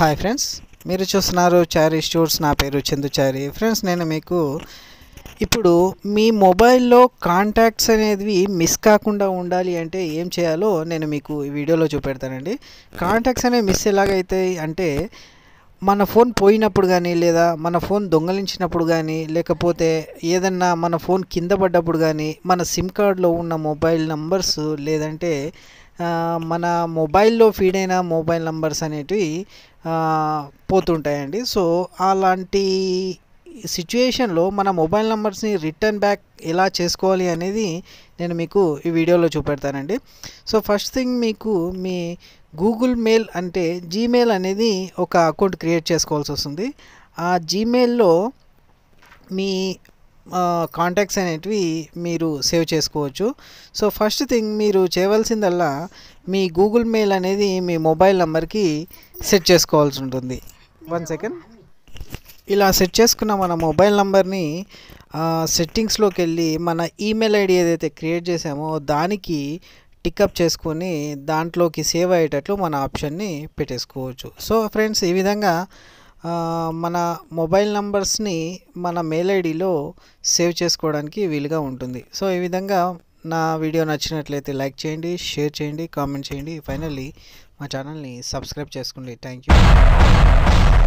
hi friends మీరు చూస్తున్నారు చారీ stores నా పేరు చారి ఫ్రెండ్స్ నేను మీకు ఇప్పుడు మీ మొబైల్లో కాంటాక్ట్స్ అనేవి మిస్ కాకుండా ఉండాలి అంటే ఏం చేయాలో నేను మీకు ఈ వీడియోలో చూపెడతానండి కాంటాక్ట్స్ అనేవి మిస్ ఎలాగైతే అంటే మన ఫోన్ పోయినప్పుడు కానీ లేదా మన ఫోన్ దొంగలించినప్పుడు కానీ లేకపోతే ఏదన్నా మన ఫోన్ కింద పడ్డప్పుడు కానీ మన సిమ్ కార్డులో ఉన్న మొబైల్ నంబర్స్ లేదంటే మన మొబైల్లో ఫీడ్ అయిన మొబైల్ నంబర్స్ అనేటివి పోతుంటాయండి సో అలాంటి సిచ్యుయేషన్లో మన మొబైల్ నెంబర్స్ని రిటర్న్ బ్యాక్ ఎలా చేసుకోవాలి అనేది నేను మీకు ఈ వీడియోలో చూపెడతానండి సో ఫస్ట్ థింగ్ మీకు మీ గూగుల్ మెయిల్ అంటే జీమెయిల్ అనేది ఒక అకౌంట్ క్రియేట్ చేసుకోవాల్సి వస్తుంది ఆ జీమెయిల్లో మీ కాంటాక్ట్స్ అనేటివి మీరు సేవ్ చేసుకోవచ్చు సో ఫస్ట్ థింగ్ మీరు చేయవలసిందల్లా మీ గూగుల్ మెయిల్ అనేది మీ మొబైల్ నెంబర్కి సెట్ చేసుకోవాల్సి ఉంటుంది వన్ సెకండ్ ఇలా సెట్ చేసుకున్న మన మొబైల్ నెంబర్ని సెట్టింగ్స్లోకి వెళ్ళి మన ఈమెయిల్ ఐడి ఏదైతే క్రియేట్ చేసామో దానికి టికప్ చేసుకొని దాంట్లోకి సేవ్ అయ్యేటట్లు మన ఆప్షన్ని పెట్టేసుకోవచ్చు సో ఫ్రెండ్స్ ఈ విధంగా మన మొబైల్ నంబర్స్ని మన మెయిల్ ఐడిలో సేవ్ చేసుకోవడానికి వీలుగా ఉంటుంది సో ఈ విధంగా నా వీడియో నచ్చినట్లయితే లైక్ చేయండి షేర్ చేయండి కామెంట్ చేయండి ఫైనల్లీ మా ఛానల్ని సబ్స్క్రైబ్ చేసుకోండి థ్యాంక్ యూ